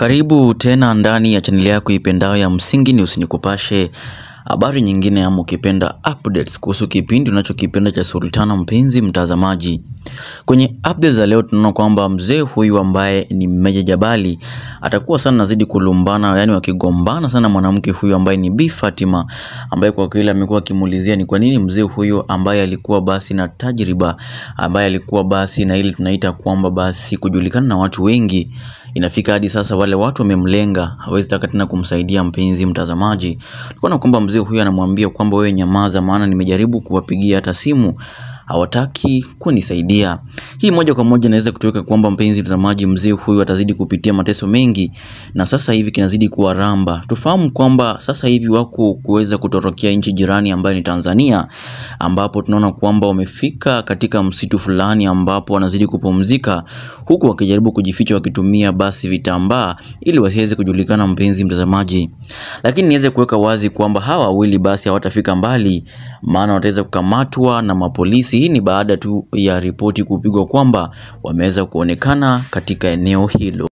Karibu tena ndani ya chaneli yako ipendayo ya Msingi News, nikupashe habari nyingine ama ukipenda updates kuhusu kipindi unachokipenda cha Sultana. Mpenzi mtazamaji, kwenye updates za leo tunaona kwamba mzee huyu ambaye ni Meja Jabali atakuwa sana nazidi kulumbana, yani wakigombana sana mwanamke huyu ambaye ni Bi Fatima, ambaye kwa kweli amekuwa akimuulizia ni kwa nini mzee huyu ambaye alikuwa basi na tajriba, ambaye alikuwa basi na ile tunaita kwamba basi kujulikana na watu wengi Inafika hadi sasa wale watu wamemlenga, hawezi taka tena kumsaidia. Mpenzi mtazamaji, tukaona kwamba mzee huyu anamwambia kwamba wewe nyamaza, maana nimejaribu kuwapigia hata simu hawataki kunisaidia. Hii moja kwa moja inaweza kutoweka kwamba, mpenzi mtazamaji, mzee huyu atazidi kupitia mateso mengi na sasa hivi kinazidi kuwaramba. Tufahamu kwamba sasa hivi wako kuweza kutorokea nchi jirani ambayo ni Tanzania, ambapo tunaona kwamba wamefika katika msitu fulani ambapo wanazidi kupumzika, huku wakijaribu kujificha wakitumia basi vitambaa ili wasiweze kujulikana, mpenzi mtazamaji. Lakini niweze kuweka wazi kwamba hawa wawili basi hawatafika mbali, maana wataweza kukamatwa na mapolisi hii ni baada tu ya ripoti kupigwa kwamba wameweza kuonekana katika eneo hilo.